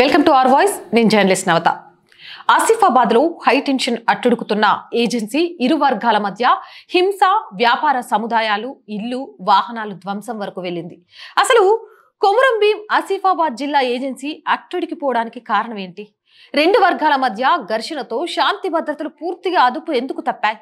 welcome to R voice నేను journalist Navata ఆసిఫాబాద్లో high tension అట్టుడుకుతున్న ఏజెన్సీ ఇరు వర్గాల మధ్య హింస వ్యాపార సముదాయాలు ఇల్లు వాహనాలు ధ్వంసం వరకు వెళ్ళింది అసలు కొమురం భీం ఆసిఫాబాద్ జిల్లా ఏజెన్సీ అట్టుడికి పోవడానికి కారణం ఏంటి రెండు వర్గాల మధ్య ఘర్షణతో శాంతి భద్రతలు పూర్తిగా అదుపు ఎందుకు తప్పాయి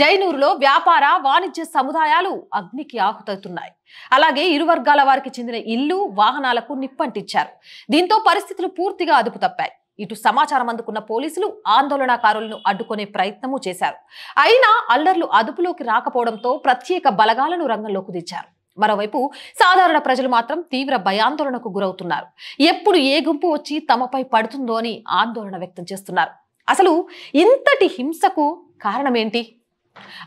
జైనూరులో వ్యాపార వాణిజ్య సముదాయాలు అగ్నికి ఆహుతవుతున్నాయి అలాగే ఇరు వర్గాల వారికి చెందిన ఇల్లు వాహనాలకు నిప్పంటించారు దీంతో పరిస్థితులు పూర్తిగా అదుపు తప్పాయి ఇటు సమాచారం అందుకున్న పోలీసులు ఆందోళనకారులను అడ్డుకునే ప్రయత్నము చేశారు అయినా అల్లర్లు అదుపులోకి రాకపోవడంతో ప్రత్యేక బలగాలను రంగంలోకి దిచ్చారు మరోవైపు సాధారణ ప్రజలు మాత్రం తీవ్ర భయాందోళనకు గురవుతున్నారు ఎప్పుడు ఏ గుంపు వచ్చి తమపై పడుతుందో అని ఆందోళన వ్యక్తం చేస్తున్నారు అసలు ఇంతటి హింసకు కారణమేంటి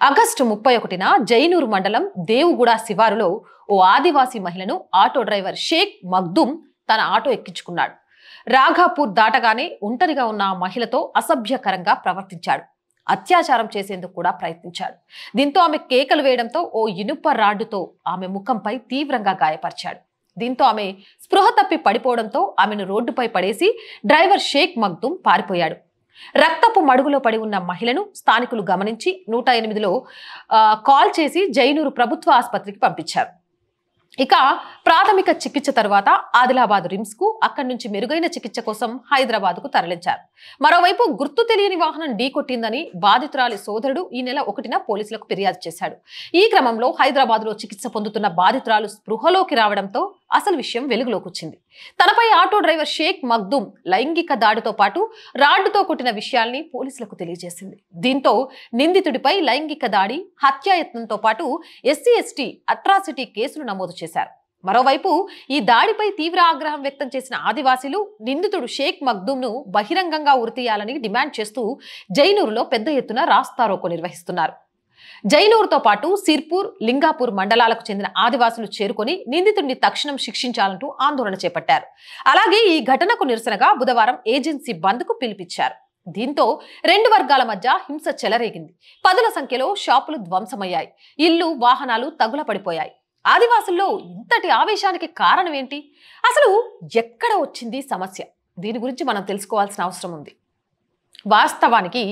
ఆగస్టు ముప్పై ఒకటిన జైనూరు మండలం దేవుగూడ శివారులో ఓ ఆదివాసీ మహిళను ఆటో డ్రైవర్ షేక్ మగ్దుమ్ తన ఆటో ఎక్కించుకున్నాడు రాఘాపూర్ దాటగానే ఒంటరిగా ఉన్న ఆ మహిళతో అసభ్యకరంగా ప్రవర్తించాడు అత్యాచారం చేసేందుకు కూడా ప్రయత్నించాడు దీంతో ఆమె కేకలు వేయడంతో ఓ ఇనుప రాడ్డుతో ఆమె ముఖంపై తీవ్రంగా గాయపరిచాడు దీంతో ఆమె స్పృహ తప్పి పడిపోవడంతో ఆమెను రోడ్డుపై పడేసి డ్రైవర్ షేక్ మగ్దుమ్ పారిపోయాడు రక్తపు మడుగులో పడి ఉన్న మహిళను స్థానికులు గమనించి నూట ఎనిమిదిలో కాల్ చేసి జైనూరు ప్రభుత్వ ఆసుపత్రికి పంపించారు ఇక ప్రాథమిక చికిత్స తర్వాత ఆదిలాబాద్ రిమ్స్ కు అక్కడి నుంచి మెరుగైన చికిత్స కోసం హైదరాబాద్ కు తరలించారు మరోవైపు గుర్తు తెలియని వాహనం ఢీకొట్టిందని బాధితురాలి సోదరుడు ఈ నెల ఒకటిన పోలీసులకు ఫిర్యాదు చేశాడు ఈ క్రమంలో హైదరాబాద్ లో చికిత్స పొందుతున్న బాధితురాలు స్పృహలోకి రావడంతో అసలు విషయం వెలుగులోకి వచ్చింది తనపై ఆటో డ్రైవర్ షేక్ మగ్దుమ్ లైంగిక దాడితో పాటు రాడ్డుతో కొట్టిన విషయాల్ని పోలీసులకు తెలియజేసింది దీంతో నిందితుడిపై లైంగిక దాడి హత్యాయత్నంతో పాటు ఎస్సీ ఎస్టీ అట్రాసిటీ కేసులు నమోదు చేశారు మరోవైపు ఈ దాడిపై తీవ్ర ఆగ్రహం వ్యక్తం చేసిన ఆదివాసీలు నిందితుడు షేక్ మగ్దూమ్ను బహిరంగంగా ఉరితీయాలని డిమాండ్ చేస్తూ జైనూరులో పెద్ద ఎత్తున రాస్తారోకో నిర్వహిస్తున్నారు జైనూరుతో పాటు సిర్పూర్ లింగాపూర్ మండలాలకు చెందిన ఆదివాసులు చేరుకొని నిందితుడిని తక్షణం శిక్షించాలంటూ ఆందోళన చేపట్టారు అలాగే ఈ ఘటనకు నిరసనగా బుధవారం ఏజెన్సీ బంద్కు పిలిపించారు దీంతో రెండు వర్గాల మధ్య హింస చెలరేగింది పదుల సంఖ్యలో షాపులు ధ్వంసమయ్యాయి ఇల్లు వాహనాలు తగులపడిపోయాయి ఆదివాసుల్లో ఇంతటి ఆవేశానికి కారణం ఏంటి అసలు ఎక్కడ వచ్చింది సమస్య దీని గురించి మనం తెలుసుకోవాల్సిన అవసరం ఉంది వాస్తవానికి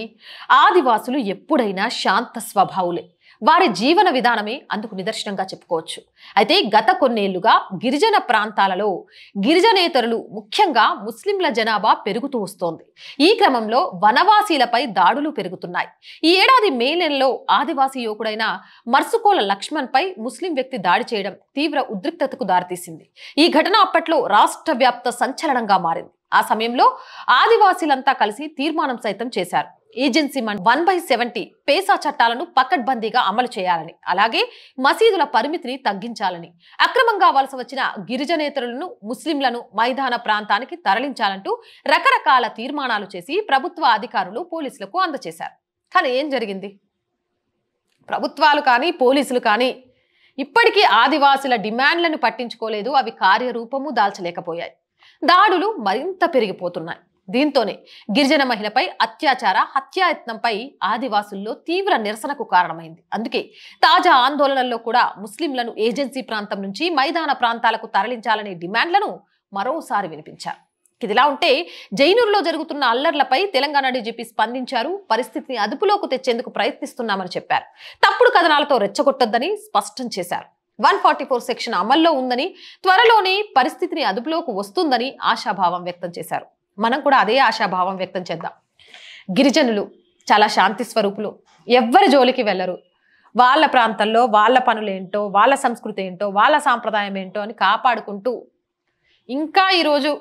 ఆదివాసులు ఎప్పుడైనా శాంత స్వభావులే వారి జీవన విధానమే అందుకు నిదర్శనంగా చెప్పుకోవచ్చు అయితే గత కొన్నేళ్లుగా గిరిజన ప్రాంతాలలో గిరిజనేతరులు ముఖ్యంగా ముస్లింల జనాభా పెరుగుతూ వస్తోంది ఈ క్రమంలో వనవాసీలపై దాడులు పెరుగుతున్నాయి ఈ ఏడాది మే నెలలో ఆదివాసీ యువకుడైన మర్సుకోల లక్ష్మణ్పై ముస్లిం వ్యక్తి దాడి చేయడం తీవ్ర ఉద్రిక్తతకు దారితీసింది ఈ ఘటన అప్పట్లో రాష్ట్ర సంచలనంగా మారింది ఆ సమయంలో ఆదివాసీలంతా కలిసి తీర్మానం సైతం చేశారు ఏజెన్సీ మన్ వన్ బై సెవెంటీ పేసా చట్టాలను పకడ్బందీగా అమలు చేయాలని అలాగే మసీదుల పరిమితిని తగ్గించాలని అక్రమంగా వలస వచ్చిన గిరిజనేతరులను ముస్లింలను మైదాన ప్రాంతానికి తరలించాలంటూ రకరకాల తీర్మానాలు చేసి ప్రభుత్వ అధికారులు పోలీసులకు అందజేశారు కానీ ఏం జరిగింది ప్రభుత్వాలు కానీ పోలీసులు కానీ ఇప్పటికీ ఆదివాసుల డిమాండ్లను పట్టించుకోలేదు అవి కార్యరూపము దాల్చలేకపోయాయి దాడులు మరింత పెరిగిపోతున్నాయి దీంతోనే గిరిజన మహిళపై అత్యాచార హత్యాయత్నంపై ఆదివాసుల్లో తీవ్ర నిరసనకు కారణమైంది అందుకే తాజా ఆందోళనల్లో కూడా ముస్లింలను ఏజెన్సీ ప్రాంతం నుంచి మైదాన ప్రాంతాలకు తరలించాలనే డిమాండ్లను మరోసారి వినిపించారు ఇదిలా ఉంటే జైనూరులో జరుగుతున్న అల్లర్లపై తెలంగాణ డీజీపీ స్పందించారు పరిస్థితిని అదుపులోకి తెచ్చేందుకు ప్రయత్నిస్తున్నామని చెప్పారు తప్పుడు కథనాలతో రెచ్చగొట్టొద్దని స్పష్టం చేశారు వన్ ఫార్టీ ఫోర్ సెక్షన్ అమల్లో ఉందని త్వరలోనే పరిస్థితిని అదుపులోకి వస్తుందని ఆశాభావం వ్యక్తం చేశారు మనం కూడా అదే ఆశాభావం వ్యక్తం చేద్దాం గిరిజనులు చాలా శాంతి స్వరూపులు ఎవ్వరి జోలికి వెళ్ళరు వాళ్ళ ప్రాంతంలో వాళ్ళ పనులు ఏంటో వాళ్ళ సంస్కృతి ఏంటో వాళ్ళ సాంప్రదాయం ఏంటో అని కాపాడుకుంటూ ఇంకా ఈరోజు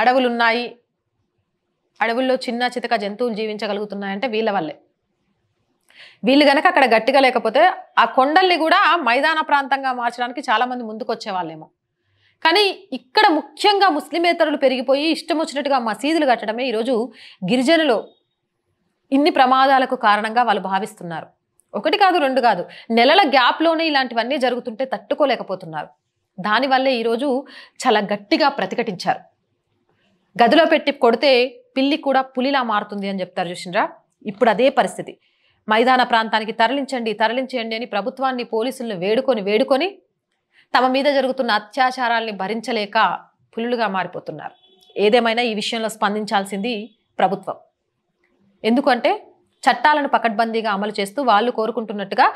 అడవులున్నాయి అడవుల్లో చిన్న చితక జంతువులు జీవించగలుగుతున్నాయంటే వీళ్ళ వల్లే వీళ్ళు కనుక అక్కడ గట్టిగా లేకపోతే ఆ కొండల్ని కూడా మైదాన ప్రాంతంగా మార్చడానికి చాలామంది ముందుకొచ్చేవాళ్ళేమో కానీ ఇక్కడ ముఖ్యంగా ముస్లిమేతరులు పెరిగిపోయి ఇష్టం వచ్చినట్టుగా మసీదులు కట్టడమే ఈరోజు గిరిజనులు ఇన్ని ప్రమాదాలకు కారణంగా వాళ్ళు భావిస్తున్నారు ఒకటి కాదు రెండు కాదు నెలల గ్యాప్లోనే ఇలాంటివన్నీ జరుగుతుంటే తట్టుకోలేకపోతున్నారు దానివల్లే ఈరోజు చాలా గట్టిగా ప్రతిఘటించారు గదిలో పెట్టి కొడితే పిల్లి కూడా పులిలా మారుతుంది అని చెప్తారు చూసినరా ఇప్పుడు అదే పరిస్థితి మైదాన ప్రాంతానికి తరలించండి తరలించండి అని ప్రభుత్వాన్ని పోలీసులను వేడుకొని వేడుకొని తమ మీద జరుగుతున్న అత్యాచారాల్ని భరించలేక పులులుగా మారిపోతున్నారు ఏదేమైనా ఈ విషయంలో స్పందించాల్సింది ప్రభుత్వం ఎందుకంటే చట్టాలను పకడ్బందీగా అమలు చేస్తూ వాళ్ళు కోరుకుంటున్నట్టుగా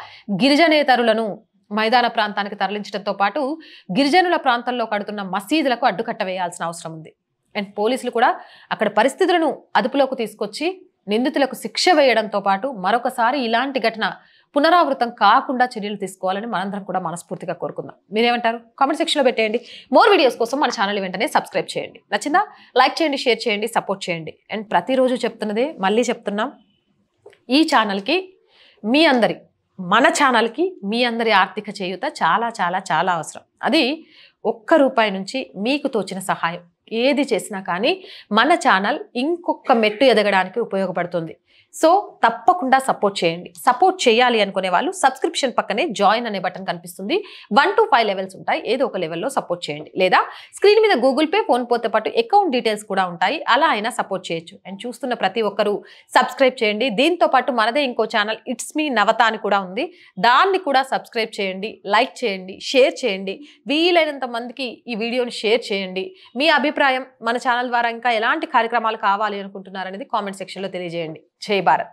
గిరిజనేతరులను మైదాన ప్రాంతానికి తరలించడంతో పాటు గిరిజనుల ప్రాంతంలో కడుతున్న మసీదులకు అడ్డుకట్ట వేయాల్సిన అవసరం ఉంది అండ్ పోలీసులు కూడా అక్కడ పరిస్థితులను అదుపులోకి తీసుకొచ్చి నిందితులకు శిక్ష వేయడంతో పాటు మరొకసారి ఇలాంటి ఘటన పునరావృతం కాకుండా చర్యలు తీసుకోవాలని మనందరం కూడా మనస్ఫూర్తిగా కోరుకుందాం మీరేమంటారు కామెంట్ సెక్షన్లో పెట్టేయండి మోర్ వీడియోస్ కోసం మన ఛానల్ వెంటనే సబ్స్క్రైబ్ చేయండి నచ్చిందా లైక్ చేయండి షేర్ చేయండి సపోర్ట్ చేయండి అండ్ ప్రతిరోజు చెప్తున్నదే మళ్ళీ చెప్తున్నాం ఈ ఛానల్కి మీ అందరి మన ఛానల్కి మీ అందరి ఆర్థిక చేయుత చాలా చాలా చాలా అవసరం అది ఒక్క రూపాయి నుంచి మీకు తోచిన సహాయం ఏది చేసినా కానీ మన ఛానల్ ఇంకొక మెట్టు ఎదగడానికి ఉపయోగపడుతుంది సో తప్పకుండా సపోర్ట్ చేయండి సపోర్ట్ చేయాలి అనుకునే వాళ్ళు సబ్స్క్రిప్షన్ పక్కనే జాయిన్ అనే బటన్ కనిపిస్తుంది వన్ టు ఫైవ్ లెవెల్స్ ఉంటాయి ఏదో ఒక లెవెల్లో సపోర్ట్ చేయండి లేదా స్క్రీన్ మీద గూగుల్ పే ఫోన్ పోతే పాటు అకౌంట్ డీటెయిల్స్ కూడా ఉంటాయి అలా అయినా సపోర్ట్ చేయొచ్చు అండ్ చూస్తున్న ప్రతి ఒక్కరూ సబ్స్క్రైబ్ చేయండి దీంతో పాటు మనదే ఇంకో ఛానల్ ఇట్స్ మీ నవత అని కూడా ఉంది దాన్ని కూడా సబ్స్క్రైబ్ చేయండి లైక్ చేయండి షేర్ చేయండి వీలైనంత మందికి ఈ వీడియోని షేర్ చేయండి మీ అభిప్రాయం మన ఛానల్ ద్వారా ఇంకా ఎలాంటి కార్యక్రమాలు కావాలి అనుకుంటున్నారనేది కామెంట్ సెక్షన్లో తెలియజేయండి जय भारत